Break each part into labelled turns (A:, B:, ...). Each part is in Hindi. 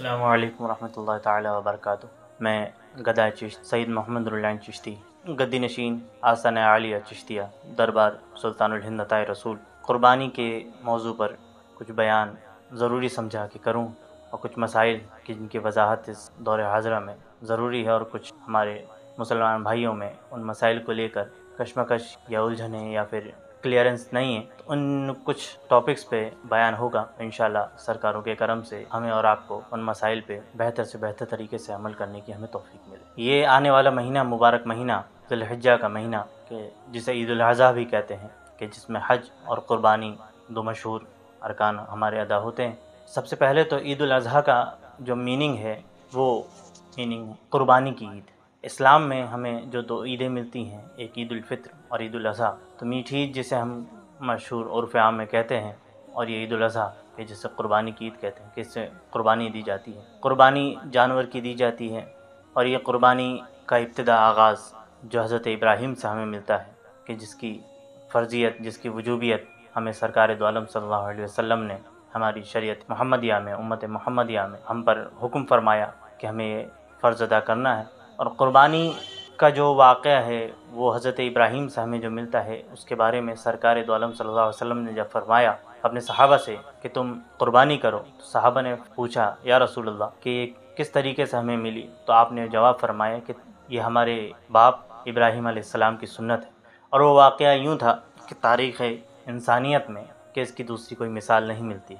A: अल्लाम वरहमल तबरक मैं गदा चिश्त सैद मोहम्मद रुल्लान चिश्ती गद्दी नशीन आसान आलिया चिश्तिया दरबार सुल्तान नताय रसूल क़ुरबानी के मौजू पर कुछ बयान ज़रूरी समझा के करूँ और कुछ मसाइल कि जिनकी वजाहत इस दौरे हाजरा में ज़रूरी है और कुछ हमारे मुसलमान भाइयों में उन मसाइल को लेकर कशमकश या उलझने या फिर क्लियरेंस नहीं है तो उन कुछ टॉपिक्स पे बयान होगा इन सरकारों के करम से हमें और आपको उन मसाइल पे बेहतर से बेहतर तरीके से अमल करने की हमें तोफीक मिले ये आने वाला महीना मुबारक महीना दिलहजा का महीना के जिसे ईद अजी भी कहते हैं कि जिसमें हज और क़ुरबानी दो मशहूर अरकान हमारे अदा होते हैं सबसे पहले तो ईद अजी का जो मीनिंग है वो मीनिंग कुर्बानी की ईद इस्लाम में हमें जो दो ईदें मिलती हैं एक ईदालफ़ित्र और ईद अज़ी तो मीठी ईद जिसे हम मशहूर उर्फ आम में कहते हैं और ये ईद अज़ी कि जिसे कुर्बानी की ईद कहते हैं कि इससे कुर्बानी दी जाती है कुर्बानी जानवर की दी जाती है और ये कुर्बानी का इब्तदा आगाज़ जो हज़रत इब्राहिम से हमें मिलता है कि जिसकी फ़र्जियत जिसकी वजूबियत हमें सरकार दोम सल्लल्लाहु अलैहि वसल्लम ने हमारी शरीयत महमदिया में उम्मत महमदिया में हम पर हुक्म फरमाया कि हमें ये फ़र्ज़ अदा करना है और क़ुरबानी का जो वाक़ है वो हज़रत इब्राहीम से हमें जो मिलता है उसके बारे में सरकार दोम सल्लल्लाहु ने जब फरमाया अपने सहाबा से कि तुम क़ुरबानी करो तो साहबा ने पूछा या रसूल्ला कि ये किस तरीके से हमें मिली तो आपने जवाब फरमाया कि ये हमारे बाप इब्राहिम आसमाम की सुन्नत है और वो वाक़ यूँ था कि तारीख़ इंसानियत में कि इसकी दूसरी कोई मिसाल नहीं मिलती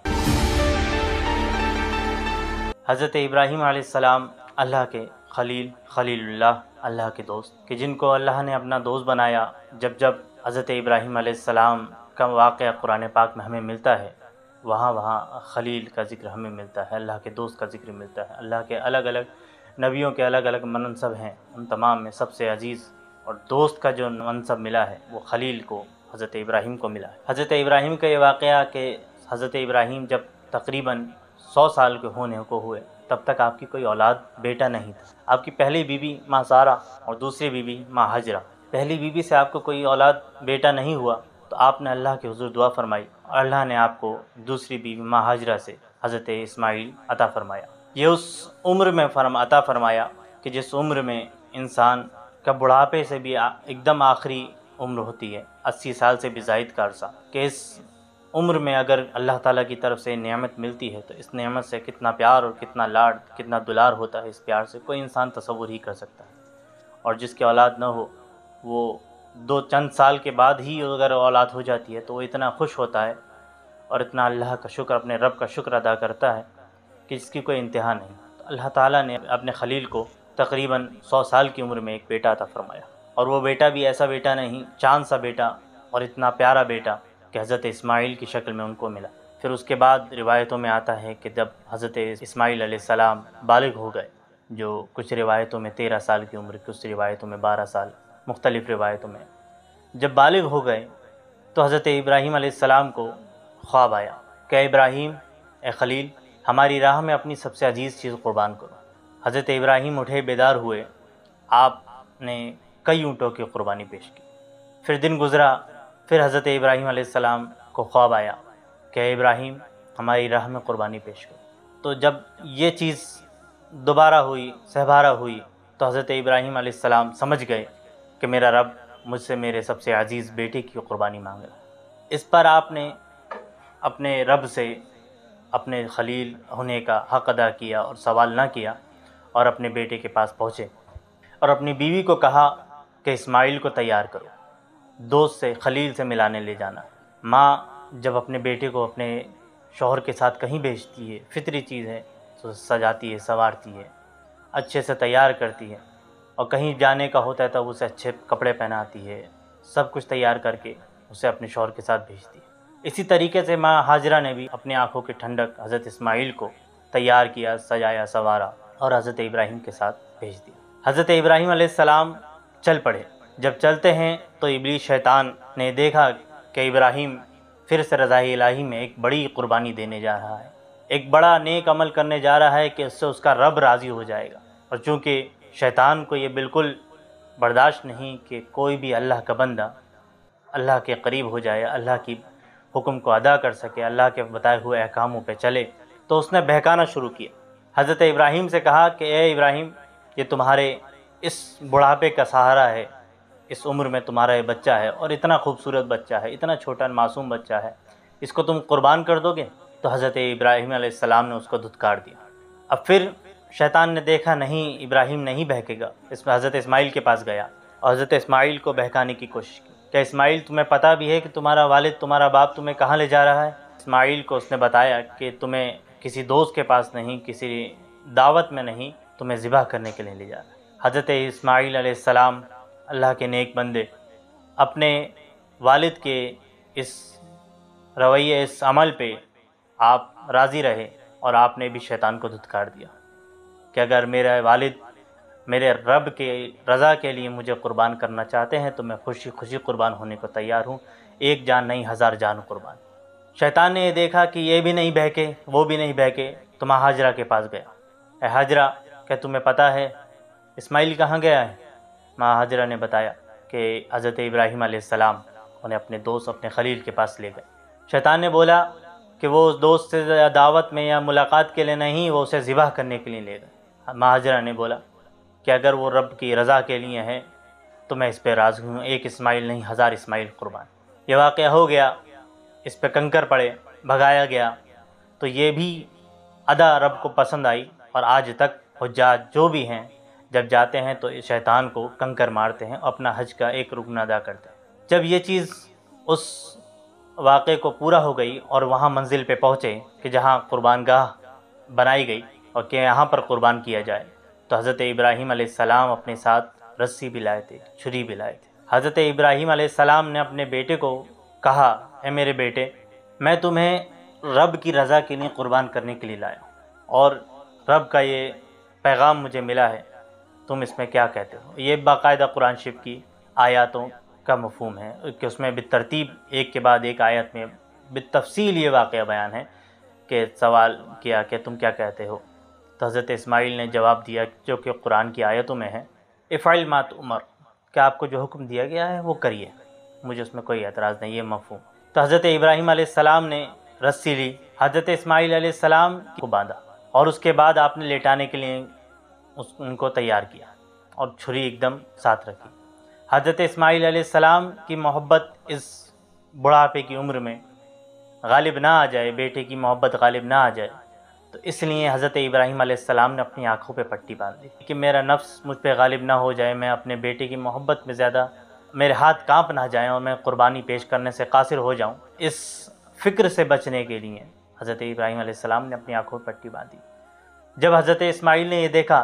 A: हज़रत इब्राहिम आसमाम अल्लाह के खलील खलील अल्लाह के दोस्त कि जिनको अल्लाह ने अपना दोस्त बनाया जब जब हज़रत इब्राहिम आसमाम का वाक़ कुरान पाक में हमें मिलता है वहाँ वहाँ खलील का ज़िक्र हमें मिलता है अल्लाह के दोस्त का ज़िक्र मिलता है अल्लाह के अलग अलग नबियों के अलग अलग मनसब हैं उन तमाम में सबसे अजीज़ और दोस्त का जो मनसब मिला है वो खलील को हज़रत इब्राहिम को मिला है हज़रत इब्राहिम का ये वाक़ कि हज़रत इब्राहीम जब तकरीबन सौ साल के होने को हुए तब तक आपकी कोई औलाद बेटा नहीं था आपकी पहली बीवी माँ सारा और दूसरी बीवी माँ हजरा पहली बीवी से आपको कोई औलाद बेटा नहीं हुआ तो आपने अल्लाह के हजूर दुआ फरमाई और अल्लाह ने आपको दूसरी बीवी माँ हजरा से हज़रत इस्माइल अता फरमाया ये उस उम्र में फरम अता फरमाया कि जिस उम्र में इंसान का बुढ़ापे से भी एकदम आखिरी उम्र होती है अस्सी साल से भी जायद का अरसा कि इस उम्र में अगर अल्लाह ताला की तरफ से नियामत मिलती है तो इस नियामत से कितना प्यार और कितना लाड कितना दुलार होता है इस प्यार से कोई इंसान तस्वुर ही कर सकता है और जिसकी औलाद ना हो वो दो चंद साल के बाद ही अगर औलाद हो जाती है तो वो इतना खुश होता है और इतना अल्लाह का शुक्र अपने रब का शुक्र अदा करता है कि जिसकी कोई इंतहा नहीं तो अल्लाह ताला ने अपने खलील को तकरीबन सौ साल की उम्र में एक बेटा था फरमाया और वो बेटा भी ऐसा बेटा नहीं चांद सा बेटा और इतना प्यारा बेटा कि हज़रत इसमाइल की शक्ल में उनको मिला फिर उसके बाद रिवायतों में आता है कि जब हज़रत इसमाइल सलाम बालग हो गए जो कुछ रिवायतों में तेरह साल की उम्र कुछ रिवायतों में बारह साल मुख्तलिफ़ रिवायतों में जब बालग हो गए तो हज़रत इब्राहीम सलाम को ख्वाब आया क्या इब्राहीम ए खलील हमारी राह में अपनी सबसे अजीज़ चीज़ क़ुरबान करो हज़रत इब्राहीम उठे बेदार हुए आपने कई ऊँटों की क़ुरबानी पेश की फिर दिन गुज़रा फिर हज़रत इब्राहीम सलाम को ख्वाब आया कि इब्राहिम हमारी राह में क़ुरबानी पेश करो तो जब ये चीज़ दोबारा हुई सहबारा हुई तो हज़रत इब्राहीम सलाम समझ गए कि मेरा रब मुझसे मेरे सबसे अज़ीज़ बेटे की क़ुरबानी मांग रहा इस पर आपने अपने रब से अपने खलील होने का हक़ अदा किया और सवाल ना किया और अपने बेटे के पास पहुँचे और अपनी बीवी को कहा कि इस्माइल को तैयार करो दोस्त से खलील से मिलाने ले जाना माँ जब अपने बेटे को अपने शोहर के साथ कहीं भेजती है फितरी चीज़ है तो सजाती है संवारती है अच्छे से तैयार करती है और कहीं जाने का होता है तब उसे अच्छे कपड़े पहनाती है सब कुछ तैयार करके उसे अपने शोहर के साथ भेजती है इसी तरीके से माँ हाजरा ने भी अपने आँखों की ठंडक हज़रत इस्माइल को तैयार किया सजाया संवारा और हज़रत इब्राहिम के साथ भेज दिया हज़रत इब्राहिम सलाम चल पड़े जब चलते हैं तो इबली शैतान ने देखा कि इब्राहिम फिर से रज़ाही इलाही में एक बड़ी कुर्बानी देने जा रहा है एक बड़ा नेक अमल करने जा रहा है कि उससे उसका रब राज़ी हो जाएगा और चूँकि शैतान को ये बिल्कुल बर्दाश्त नहीं कि कोई भी अल्लाह का बंदा अल्लाह के करीब हो जाए अल्लाह की हुक्म को अदा कर सके अल्लाह के बताए हुए अहकामों पर चले तो उसने बहकाना शुरू किया हज़रत इब्राहिम से कहा कि ए इब्राहिम ये तुम्हारे इस बुढ़ापे का सहारा है इस उम्र में तुम्हारा ये बच्चा है और इतना खूबसूरत बच्चा है इतना छोटा मासूम बच्चा है इसको तुम कुर्बान कर दोगे तो हज़रत इब्राहिम आसमाम ने उसको धुतकार दिया अब फिर शैतान ने देखा नहीं इब्राहिम नहीं बहकेगा इसमें हज़रत इस्माइल के पास गया और हज़रत इसमाइल को बहकाने की कोशिश की क्या इस्माइल तुम्हें पता भी है कि तुम्हारा वालिद तुम्हारा बाप तुम्हें कहाँ ले जा रहा है इसमाइल को उसने बताया कि तुम्हें किसी दोस्त के पास नहीं किसी दावत में नहीं तुम्हें ज़िबा करने के लिए ले जा रहा है हज़रत इसमाइल आसमाम अल्लाह के नेक बंदे अपने वालिद के इस रवैये इस अमल पे आप राज़ी रहे और आपने भी शैतान को धुतकार दिया कि अगर मेरा वालिद मेरे रब के रज़ा के लिए मुझे क़ुरबान करना चाहते हैं तो मैं खुशी खुशी क़ुरबान होने को तैयार हूँ एक जान नहीं हज़ार जान कुर्बान शैतान ने देखा कि ये भी नहीं बहके वो भी नहीं बहके तो माँ हाजरा के पास गया ए हाजरा क्या तुम्हें पता है इस्माइल कहाँ गया है माँ हाजरा ने बताया कि हज़रत इब्राहिम आसमाम उन्हें अपने दोस्त अपने खलील के पास ले गए शैतान ने बोला कि वो उस दोस्त से दावत में या मुलाकात के लिए नहीं वो उसे ज़िबा करने के लिए ले गए महाजरा ने बोला कि अगर वो रब की रज़ा के लिए हैं तो मैं इस पर राज हूँ एक इस्माइल नहीं हज़ार इस्माइल कुर्बान ये वाक़ हो गया इस पर कंकर पड़े भगाया गया तो ये भी अदा रब को पसंद आई और आज तक हजात जो भी हैं जब जाते हैं तो शैतान को कंकर मारते हैं अपना हज का एक रुकन अदा करते हैं जब ये चीज़ उस वाक़े को पूरा हो गई और वहाँ मंजिल पे पहुँचे कि जहाँ कुरबान गाह बनाई गई और कि यहाँ पर कुरबान किया जाए तो हज़रत इब्राहीम आसमाम अपने साथ रस्सी भी लाए थे छुरी भी लाए थे हज़रत इब्राहीम आसमाम ने अपने बेटे को कहा है मेरे बेटे मैं तुम्हें रब की रज़ा के लिए कुरबान करने के लिए लाया और रब का ये पैगाम मुझे मिला है तुम इसमें क्या कहते हो ये बाकायदा कुरान शिफ की आयातों का मफहम है कि उसमें बतरतीब एक के बाद एक आयत में बतफसील ये वाक़ बयान है कि सवाल किया कि तुम क्या कहते हो तो हज़रत इसमाइल ने जवाब दिया जो कि कुरान की आयतों में है इफ़ाइल मात उमर क्या आपको जो हुक्म दिया गया है वो करिए मुझे उसमें कोई एतराज़ नहीं ये मफहम तो हज़रत इब्राहिम आसमाम ने रस्सी ली हज़रत इसमाइल आसमाम को बांधा और उसके बाद आपने लेटाने के लिए उस उनको तैयार किया और छुरी एकदम साथ रखी हज़रत इस्माईल सलाम की मोहब्बत इस बुढ़ापे की उम्र में गालिब ना आ जाए बेटे की मोहब्बत गालिब ना आ जाए तो इसलिए हज़रत इब्राहिम सलाम ने अपनी आँखों पे पट्टी बांध दी कि मेरा नफ्स मुझ पर गालिब ना हो जाए मैं अपने बेटे की मोहब्बत में ज़्यादा मेरे हाथ कांप ना जाएं और मैं कुर्बानी पेश करने से कासिर हो जाऊं इस फ़िक्र से बचने के लिए हज़रत इब्राहिम सलाम ने अपनी आँखों पर पट्टी बांधी जब हज़रत इस्माइल ने यह देखा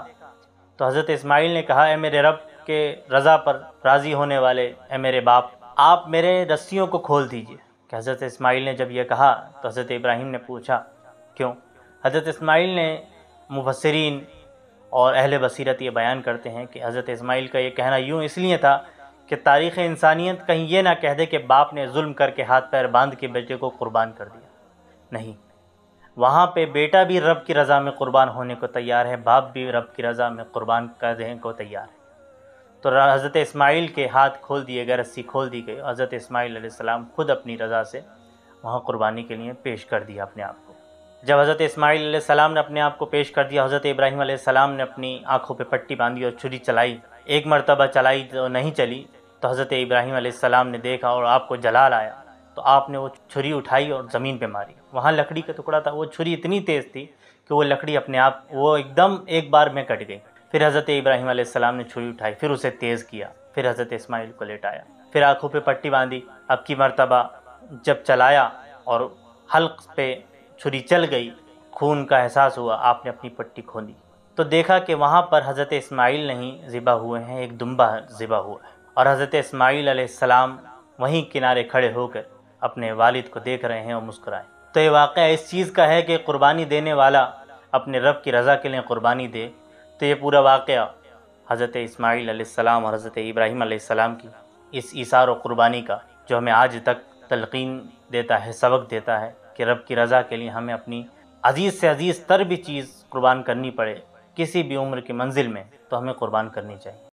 A: तो हज़रत इस्माइल ने कहा है मेरे रब के रज़ा पर राज़ी होने वाले है मेरे बाप आप मेरे रस्सियों को खोल दीजिए कि हज़रत इस्माइल ने जब यह कहा तो हज़रत इब्राहिम ने पूछा क्यों हज़रत इस्माइल ने मुफसरीन और अहल बसीरत ये बयान करते हैं कि हज़रत इस्माइल का ये कहना यूँ इसलिए था कि तारीख़ इंसानियत कहीं ये ना कह दे कि बाप ने जुल्म करके हाथ पैर बांध के बेटे को क़ुरबान कर दिया नहीं वहाँ पे बेटा भी रब की रज़ा में क़ुरबान होने को तैयार है बाप भी रब की रज़ा में क़ुरबान कर देने को तैयार है तो हज़रत इस्माइल के हाथ खोल दिए गए रस्सी खोल दी गई हज़रत इस्माइल सलाम ख़ुद अपनी रज़ा से वहाँ क़ुरबानी के लिए पेश कर दिया अपने आप को जब हज़रत इस्माइल सलाम ने अपने आप को पेश कर दिया हज़रत इब्राहिम सलाम ने अपनी आँखों पर पट्टी बांधी और छुरी चलाई एक मरतबा चलाई तो नहीं चली तो हज़रत इब्राहिम सलाम ने देखा और आपको जलाल आया तो आपने वो छुरी उठाई और ज़मीन पर मारी वहाँ लकड़ी का टुकड़ा था वो छुरी इतनी तेज़ थी कि वो लकड़ी अपने आप वो एकदम एक बार में कट गई फिर हज़रत इब्राहिम सलाम ने छुरी उठाई फिर उसे तेज़ किया फिर हज़रत इसमाइल को लेटाया फिर आँखों पर पट्टी बांधी अब की मरतबा जब चलाया और हल्क पे छुरी चल गई खून का एहसास हुआ आपने अपनी पट्टी खोली तो देखा कि वहाँ पर हज़रत इस्माइल नहीं ज़िबा हुए हैं एक दुम्बा ज़िबा हुआ है और हज़रत इस्माइल सलाम वहीं किनारे खड़े होकर अपने वालिद को देख रहे हैं और मुस्कुराएं तो ये वाक़ इस चीज़ का है कि क़ुरबानी देने वाला अपने रब की रज़ा के लिए क़ुरबानी दे तो ये पूरा वाक़ हज़रत इस्माईल सलाम और हज़रत इब्राहीम की इस इसार और क़ुरबानी का जो हमें आज तक तलकिन देता है सबक देता है कि रब की रज़ा के लिए हमें अपनी अजीज़ से अजीज़ तर भी चीज़ कुर्बान करनी पड़े किसी भी उम्र की मंजिल में तो हमें क़ुरबान करनी चाहिए